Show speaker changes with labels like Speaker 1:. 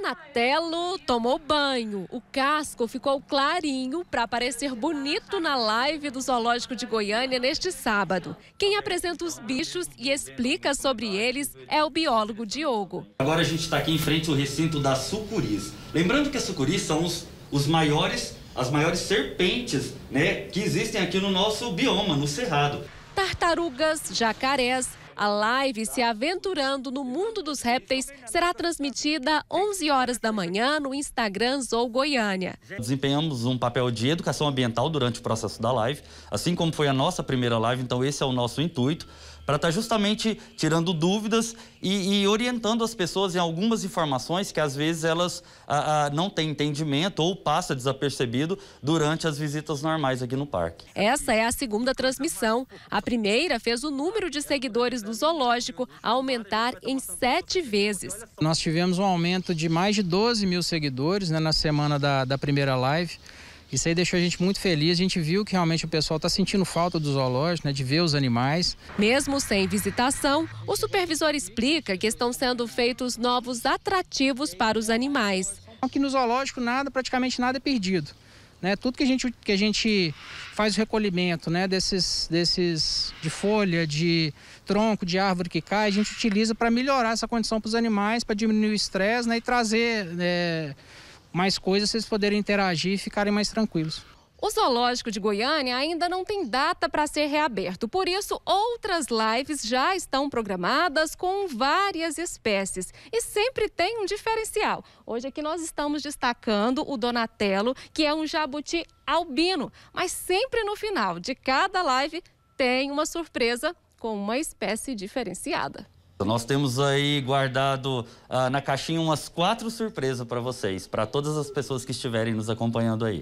Speaker 1: Donatello tomou banho. O casco ficou clarinho para aparecer bonito na live do Zoológico de Goiânia neste sábado. Quem apresenta os bichos e explica sobre eles é o biólogo Diogo.
Speaker 2: Agora a gente está aqui em frente ao recinto das sucuris. Lembrando que as sucuris são os, os maiores, as maiores serpentes né, que existem aqui no nosso bioma, no cerrado.
Speaker 1: Tartarugas, jacarés, a live Se Aventurando no Mundo dos Répteis será transmitida 11 horas da manhã no Instagram Zou Goiânia.
Speaker 2: Desempenhamos um papel de educação ambiental durante o processo da live, assim como foi a nossa primeira live, então esse é o nosso intuito para estar tá justamente tirando dúvidas e, e, orientando as pessoas em algumas informações que às vezes elas a, a, não têm entendimento ou passa desapercebido durante as visitas normais aqui no parque.
Speaker 1: Essa é a segunda transmissão. A primeira fez o número de seguidores do zoológico aumentar em sete vezes.
Speaker 3: Nós tivemos um aumento de mais de 12 mil seguidores né, na semana da, da primeira live. Isso aí deixou a gente muito feliz. A gente viu que realmente o pessoal está sentindo falta do zoológico, né, de ver os animais.
Speaker 1: Mesmo sem visitação, o supervisor explica que estão sendo feitos novos atrativos para os animais.
Speaker 3: Aqui no zoológico, nada, praticamente nada é perdido. Né? Tudo que a gente, que a gente faz o recolhimento né? desses, desses de folha, de tronco, de árvore que cai, a gente utiliza para melhorar essa condição para os animais, para diminuir o estresse né? e trazer. É mais coisas, vocês poderem interagir e ficarem mais tranquilos.
Speaker 1: O zoológico de Goiânia ainda não tem data para ser reaberto, por isso outras lives já estão programadas com várias espécies e sempre tem um diferencial. Hoje aqui nós estamos destacando o Donatello, que é um jabuti albino, mas sempre no final de cada live tem uma surpresa com uma espécie diferenciada.
Speaker 2: Então, nós temos aí guardado ah, na caixinha umas quatro surpresas para vocês, para todas as pessoas que estiverem nos acompanhando aí.